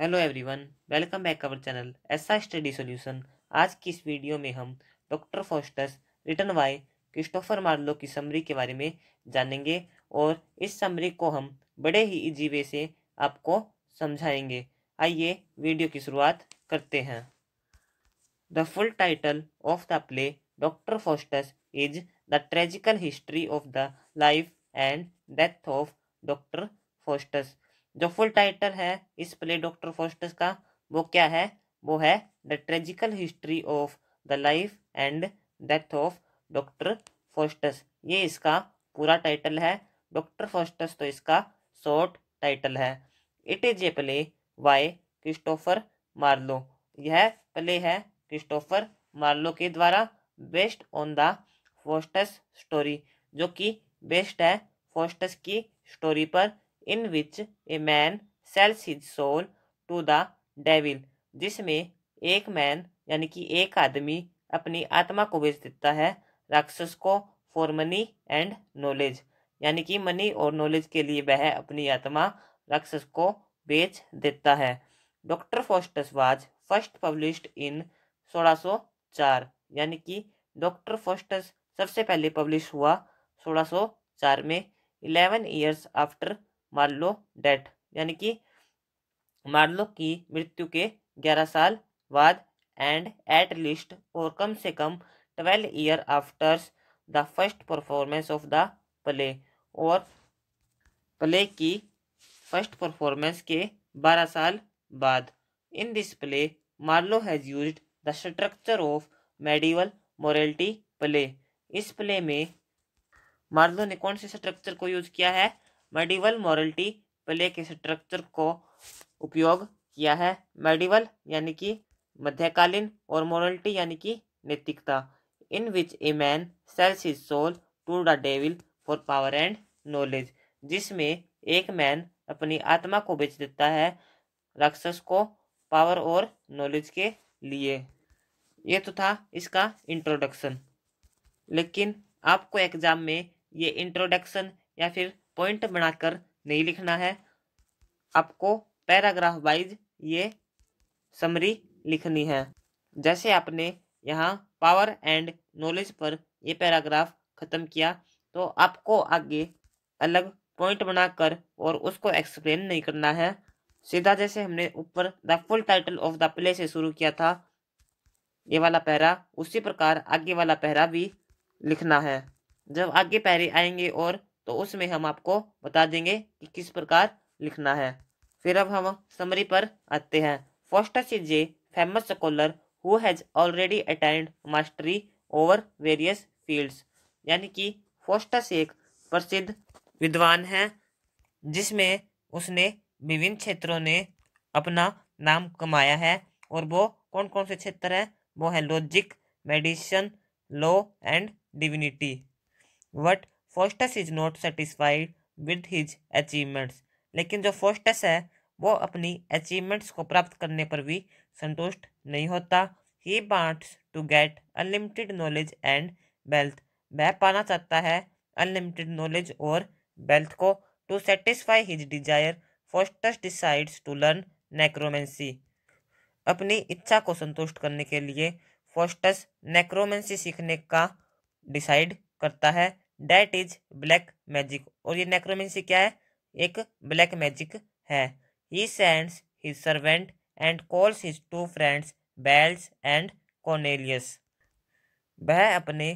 Hello everyone welcome back our channel ऐसा study solution आज की इस वीडियो में हम doctor Faustus written by Christopher Marlowe की समरी के बारे में जानेंगे और इस समरी को हम बड़े ही इजी वे से आपको समझाएंगे आइए वीडियो की शुरुआत करते हैं the full title of the play doctor Faustus is the tragical history of the life and death of doctor Faustus जो फुल टाइटल है इस प्ले डॉक्टर फोस्टस का वो क्या है वो है the tragical history of the life and death of doctor Faustus ये इसका पूरा टाइटल है डॉक्टर फोस्टस तो इसका शॉर्ट टाइटल है it is a play by Christopher Marlowe यह प्ले है क्रिस्टोफर मार्लो के द्वारा based on the Faustus story जो कि बेस्ट है फोस्टस की स्टोरी पर in which a man sells his soul to the devil जिसमें एक मैन यानी कि एक आदमी अपनी आत्मा को बेच देता है राक्षस को फॉर मनी एंड नॉलेज यानी कि मनी और नॉलेज के लिए वह अपनी आत्मा राक्षस को बेच देता है doctor Faustus was first published in 1604 यानी कि डॉक्टर फोस्टस सबसे पहले पब्लिश हुआ 1604 में 11 इयर्स आफ्टर मान लो डेट यानी कि मान लो कि मृत्यु के ग्यारह साल बाद एंड एट लीस्ट और कम से कम twelve year after the first performance of the play और प्ले की फर्स्ट परफॉर्मेंस के बारह साल बाद in this play Marlowe has used the structure of medieval morality play इस प्ले में मार्लो ने कौन से स्ट्रक्चर को यूज किया है मेडिवल मॉरल्टी प्ले के स्ट्रक्चर को उपयोग किया है मेडिवल यानी कि मध्यकालीन और मॉरल्टी यानी कि नैतिकता in which a man sells his soul to the devil for power and knowledge जिसमें एक मैन अपनी आत्मा को बेच देता है राक्षस को पावर और नॉलेज के लिए ये तो था इसका इंट्रोडक्शन लेकिन आपको एग्ज़ाम में ये इंट्रोडक्शन या फिर पॉइंट बनाकर नहीं लिखना है आपको पैराग्राफ वाइज ये समरी लिखनी है जैसे आपने यहाँ पावर एंड नॉलेज पर यह पैराग्राफ ख़त्म किया तो आपको आगे अलग पॉइंट बनाकर और उसको एक्सप्लेन नहीं करना है सीधा जैसे हमने ऊपर the full title of the play से शुरू किया था ये वाला पैरा उसी प्रकार आगे वाला पैरा भी लिखना है जब आगे पैरे आएंगे और तो उसमें हम आपको बता देंगे कि किस प्रकार लिखना है फिर अब हम समरी पर आते हैं first is a famous scholar who has already attend mastery over various fields यानी कि फोस्टस एक प्रसिद्ध विद्वान है जिसमें उसने विभिन्न क्षेत्रों ने अपना नाम कमाया है और वो कौन कौन से क्षेत्र हैं वो है logic medicine law and divinity but Faustus is not satisfied with his achievements लेकिन जो फोस्टस है वो अपनी अचीवमेंट्स को प्राप्त करने पर भी संतुष्ट नहीं होता he wants to get unlimited knowledge and wealth वह पाना चाहता है अनलिमिटेड नॉलेज और वेल्थ को to satisfy his desire Faustus decides to learn necromancy अपनी इच्छा को संतुष्ट करने के लिए फोस्टस नेक्रोमेंसी सीखने का डिसाइड करता है डैट इज ब्लैक मैजिक और ये नेक्रोमेंसी क्या है एक ब्लैक मैजिक है he sends his servant and calls his two friends बेल्स एंड कॉर्नेलियस वह अपने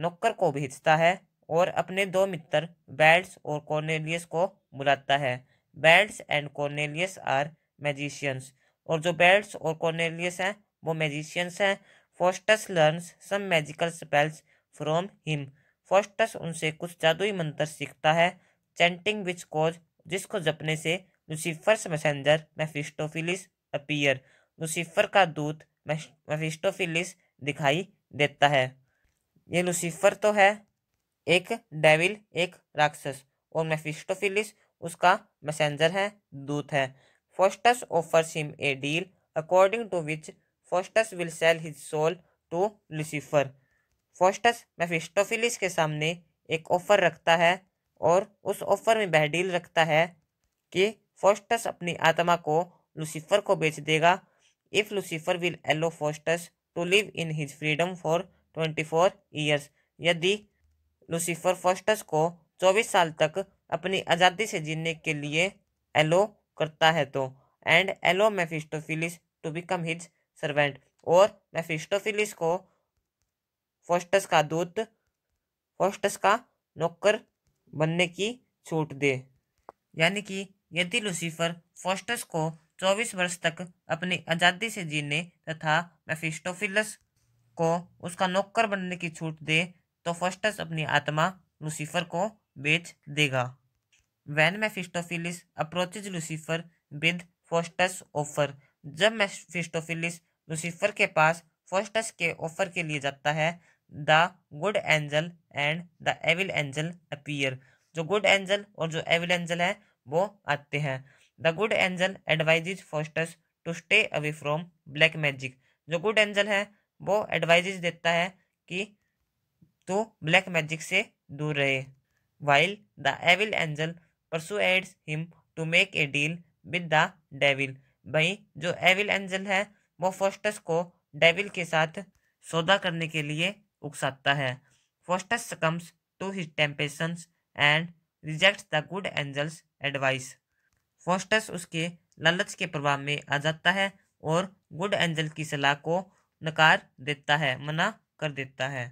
नौकर को भेजता है और अपने दो मित्र बेल्स और कॉर्नेलियस को बुलाता है बेल्ट एंड कॉर्नेलियस आर मैजिशियंस और जो बेल्ट और कॉर्नेलियस हैं वो मैजिशियंस हैं Faustus learns some magical spells from him Faustus उनसे कुछ जादुई मंत्र सीखता है चैंटिंग विच कोज जिसको जपने से Lucifer's messenger Mephistopheles appear Lucifer का दूत मेफिस्टोफिलिस दिखाई देता है ये लुसीफर तो है एक डेविल एक राक्षस और मेफिस्टोफिलिस उसका मैसेंजर है दूत है Faustus offers him a deal according to which Faustus will sell his soul to Lucifer Faustus Mephistopheles के सामने एक ऑफर रखता है और उस ऑफर में वह डील रखता है कि फोस्टस अपनी आत्मा को लूसीफर को बेच देगा if Lucifer will allow Faustus to live in his freedom for twenty four years यदि लूसीफर फोस्टस को चौबीस साल तक अपनी आज़ादी से जीने के लिए एलो करता है तो and allow Mephistopheles to become his servant और मेफिस्टोफिलिस को फोस्टस का दूत फोस्टस का नौकर बनने की छूट दे यानी कि यदि लूसीफर फोस्टस को 24 वर्ष तक अपनी आज़ादी से जीने तथा मेफिस्टोफिलस को उसका नौकर बनने की छूट दे तो फोस्टस अपनी आत्मा लूसीफर को बेच देगा when Mephistopheles approaches Lucifer with Faustus offer जब मेफिस्टोफिलिस लूसीफर के पास फोस्टस के ऑफर के लिए जाता है the good angel and the evil angel appear जो गुड एंजल और जो एविल एंजल है वो आते हैं the good angel advise Faustus to stay away from black magic जो गुड एंजल है वो एडवाइज देता है कि तू ब्लैक मैजिक से दूर रहे while the evil angel persuades him to make a deal with the devil भाई जो एविल एंजल है वो फोस्टस को डेविल के साथ सौदा करने के लिए उकसाता है Faustus succumbs to his temptations and reject the good angel's advice Faustus उसके लालच के प्रभाव में आ जाता है और गुड एंजल की सलाह को नकार देता है मना कर देता है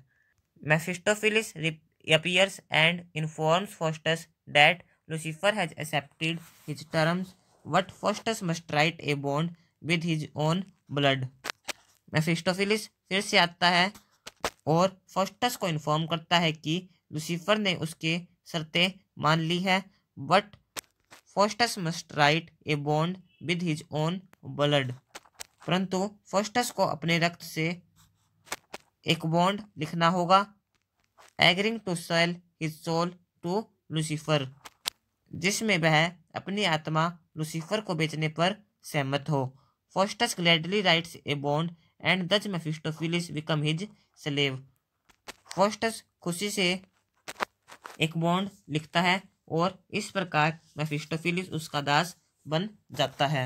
Mephistopheles appears and informs Faustus that Lucifer has accepted his terms but Faustus must write a bond with his own blood Mephistopheles फिर से आता है और फोस्टस को इन्फॉर्म करता है कि लुसीफर ने उसके शर्तें मान ली है but Faustus must write a bond with his own blood परंतु फॉस्टस को अपने रक्त से एक बॉन्ड लिखना होगा agreeing to sell his soul to Lucifer जिसमें वह अपनी आत्मा लुसीफर को बेचने पर सहमत हो Faustus gladly writes a bond and that Mephistopheles become his slave Faustus खुशी से एक बॉन्ड लिखता है और इस प्रकार मेफिस्टोफिलिस उसका दास बन जाता है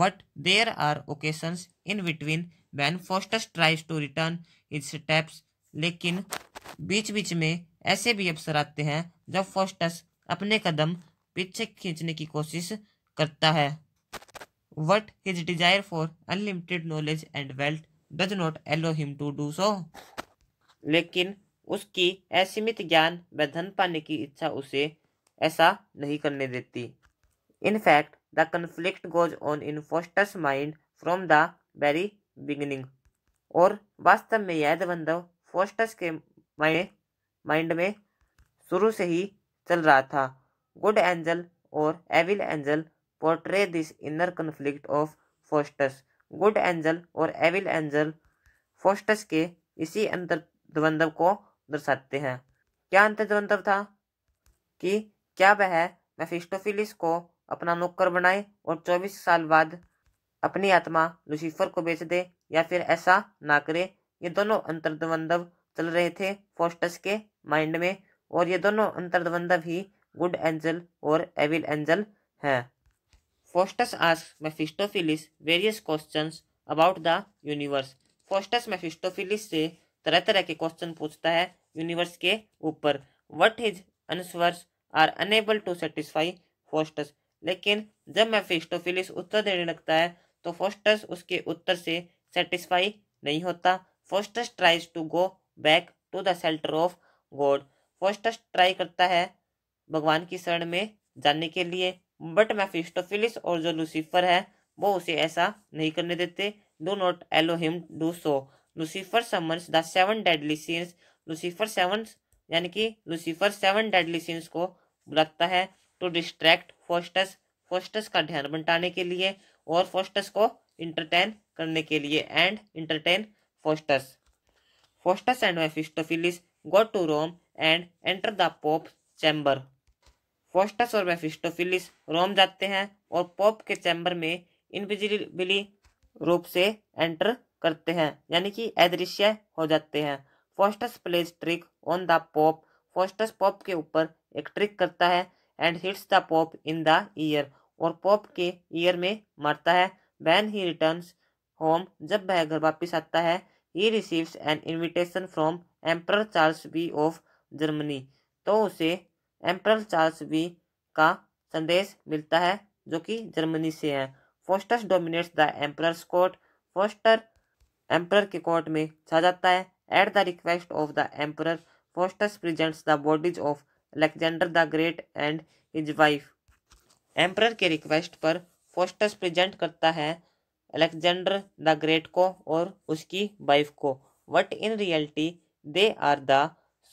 but there are occasions in between when Faustus tries to return his steps लेकिन बीच बीच में ऐसे भी अवसर आते हैं जब फोस्टस अपने कदम पीछे खींचने की कोशिश करता है What his desire for unlimited knowledge and wealth does not allow him to do so. लेकिन उसकी असीमित ज्ञान व धन पाने की इच्छा उसे ऐसा नहीं करने देती In fact, the conflict goes on in Foster's mind from the very beginning. और वास्तव में यह द्वंद्व फोस्टस के माइंड में शुरू से ही चल रहा था गुड एंजल और evil angel portray this inner conflict of Faustus good angel और एविल एंजल फोस्टस के इसी द्वंद्व को दर्शाते हैं क्या द्वंद्व था कि क्या वह मेफिस्टोफिलिस को अपना नौकर बनाए और 24 साल बाद अपनी आत्मा लुसीफर को बेच दे या फिर ऐसा ना करे ये दोनों द्वंद्व चल रहे थे फोस्टस के माइंड में और ये दोनों द्वंद्व ही गुड एंजल और एविल एंजल हैं Faustus asks Mephistopheles various questions about the universe. Faustus Mephistopheles से तरह तरह के क्वेश्चन पूछता है यूनिवर्स के ऊपर but his answers are unable to satisfy Faustus लेकिन जब मेफिस्टोफिलिस उत्तर देने लगता है तो फोस्टस उसके उत्तर से सेटिस्फाई नहीं होता Faustus tries to go back to the shelter of God Faustus try करता है भगवान की शरण में जाने के लिए बट मैफिस्टोफिलिस और जो लूसीफर है वो उसे ऐसा नहीं करने देते do not allow him do so Lucifer summons the seven deadly sins Lucifer seven यानी कि लूसीफर सेवन डेडली सीन्स को बुलाता है टू डिस्ट्रैक्ट फोस्टस फोस्टस का ध्यान बंटाने के लिए और फोस्टस को इंटरटेन करने के लिए and entertain Faustus Faustus and Mephistopheles go to Rome and enter the Pope chamber Faustus और मेफिस्टोफिलिस रोम जाते हैं और पॉप के चैम्बर में इनविजिबिली रूप से एंटर करते हैं यानी कि अदृश्य हो जाते हैं Faustus plays trick on the Pope Faustus Pope के ऊपर एक ट्रिक करता है and hits the Pope in the ear और पॉप के ईयर में मारता है वैन ही रिटर्न होम जब वह घर वापस आता है he receives an invitation from emperor Charles V of Germany तो उसे एम्पर चार्ल्स वी का संदेश मिलता है जो कि जर्मनी से है Faustus dominates the emperor's court Faustus emperor के कोर्ट में छा जाता है at the request of the emperor Faustus presents the bodies of Alexander the great and his wife emperor के रिक्वेस्ट पर फोस्टस प्रेजेंट करता है अलेक्जेंडर द ग्रेट को और उसकी वाइफ को but in reality they are the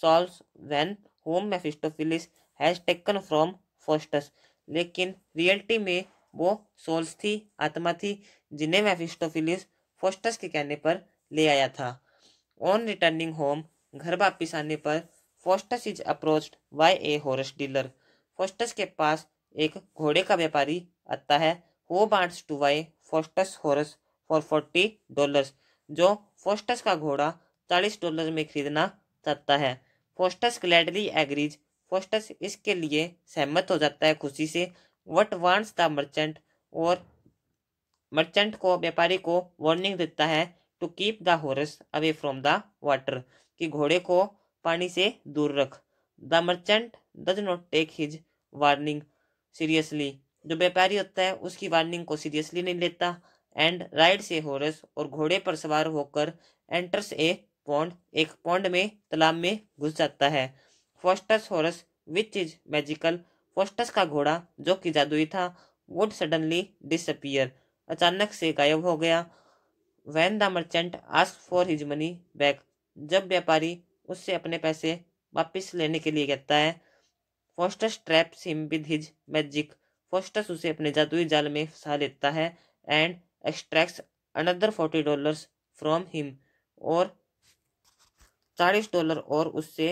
souls when whom Mephistophilis has taken from Faustus लेकिन reality में वो सोल्स थी आत्मा थी जिन्हें मेफिस्टोफिलिस फोस्टस के कहने पर ले आया था ऑन रिटर्निंग होम घर वापिस आने पर Faustus is approach by a horse dealer Faustus के पास एक घोड़े का व्यापारी आता है who wants to buy Faustus horse for forty dollars जो फोस्टस का घोड़ा चालीस डॉलर में खरीदना चाहता है फोस्टस ग्लैडली एग्रीज फोस्टस इसके लिए सहमत हो जाता है खुशी से वट वांट्स द मर्चेंट और मर्चेंट को व्यापारी को वार्निंग देता है to keep the horse away from the water कि घोड़े को पानी से दूर रख the merchant does not take his warning seriously जो व्यापारी होता है उसकी वार्निंग को सीरियसली नहीं लेता एंड राइड से हॉर्स और घोड़े पर सवार होकर एंटर्स ए पौंड एक पौंड में तालाब में घुस जाता है Faustus horse which is magical Faustus का घोड़ा जो कि जादुई था वुड सडनली डिसअपियर अचानक से गायब हो गया when the merchant ask for his money back जब व्यापारी उससे अपने पैसे वापस लेने के लिए कहता है Faustus traps him with his magic Faustus उसे अपने जादुई जाल में फंसा लेता है and extracts another forty dollars from him और चालीस डॉलर और उससे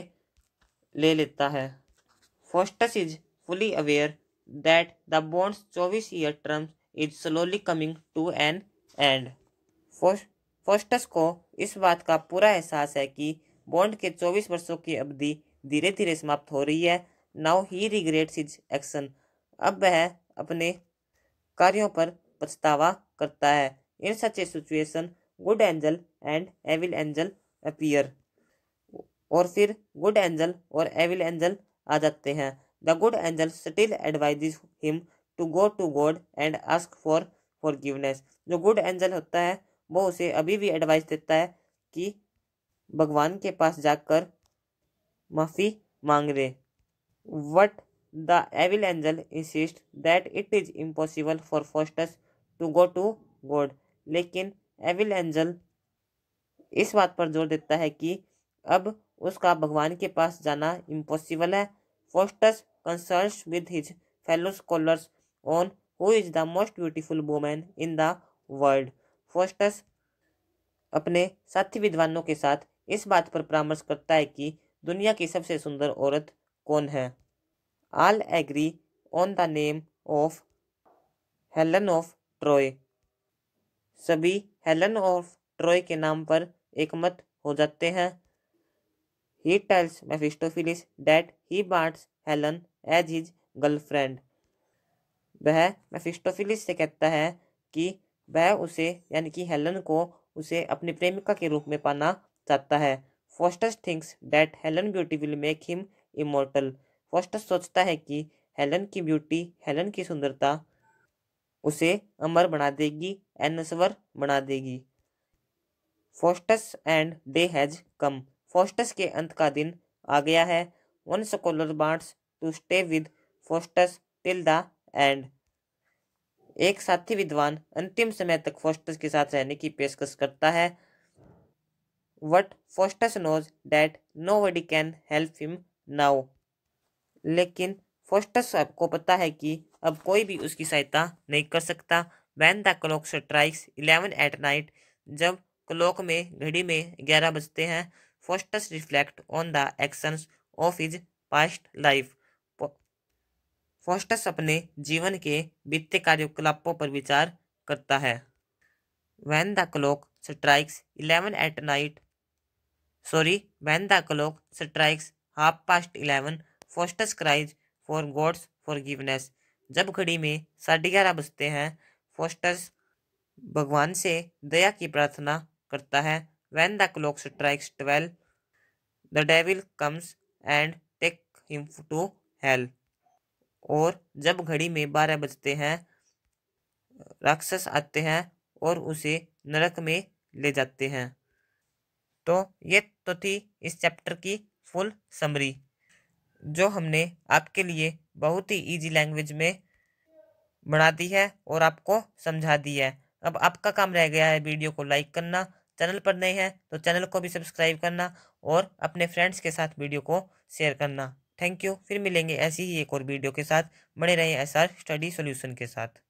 ले लेता है Faustus is fully aware that the bond's चौबीस year term is slowly coming to an end Faustus को इस बात का पूरा एहसास है कि बॉन्ड के चौबीस वर्षों की अवधि धीरे धीरे समाप्त हो रही है now he regrets his action अब वह अपने कार्यों पर पछतावा करता है in such a situation good angel and evil angel appear और फिर गुड एंजल और एविल एंजल आ जाते हैं the good angel still advise him to go to God and ask for forgiveness जो गुड एंजल होता है वो उसे अभी भी एडवाइस देता है कि भगवान के पास जाकर माफ़ी मांग ले but the evil angel insist that it is impossible for Faustus to go to God लेकिन एविल एंजल इस बात पर जोर देता है कि अब उसका भगवान के पास जाना इम्पॉसिबल है Faustus converses with his fellow scholars on who is the most beautiful women in the world Faustus अपने साथी विद्वानों के साथ इस बात पर परामर्श करता है कि दुनिया की सबसे सुंदर औरत कौन है all agree on the name of Helen of Troy सभी हेलन ऑफ ट्रॉय के नाम पर एकमत हो जाते हैं He tells Mephistopheles that he wants Helen as his girlfriend. वह मेफिस्टोफिलिस से कहता है कि वह उसे यानी कि हेलन को उसे अपनी प्रेमिका के रूप में पाना चाहता है Faustus thinks that Helen beauty will make him immortal Faustus सोचता है कि हेलन की ब्यूटी हेलन की सुंदरता उसे अमर बना देगी एनस्वर बना देगी Faustus end day has come Faustus के अंत का दिन आ गया है one scholar wants to stay with Faustus till the end एक साथी विद्वान अंतिम समय तक फोस्टस के साथ रहने की पेशकश करता है but Faustus knows that nobody can help him now लेकिन फोस्टस आपको पता है कि अब कोई भी उसकी सहायता नहीं कर सकता when the clock strikes eleven at night जब क्लॉक में घड़ी में ग्यारह बजते हैं Faustus reflect on the actions of his past life Faustus अपने जीवन के वित्तीय कार्यकलापों पर विचार करता है when the clock strikes eleven at night sorry when the clock strikes half past eleven Faustus cries for God's forgiveness जब घड़ी में साढ़े ग्यारह बजते हैं फॉस्टस भगवान से दया की प्रार्थना करता है When the clock strikes 12, the devil comes and take him to hell. और जब घड़ी में बारह बजते हैं राक्षस आते हैं और उसे नरक में ले जाते हैं तो ये तो थी इस चैप्टर की फुल समरी जो हमने आपके लिए बहुत ही इजी लैंग्वेज में बना दी है और आपको समझा दी है अब आपका काम रह गया है वीडियो को लाइक करना चैनल पर नए हैं तो चैनल को भी सब्सक्राइब करना और अपने फ्रेंड्स के साथ वीडियो को शेयर करना थैंक यू फिर मिलेंगे ऐसी ही एक और वीडियो के साथ बने रहें एस स्टडी सोल्यूशन के साथ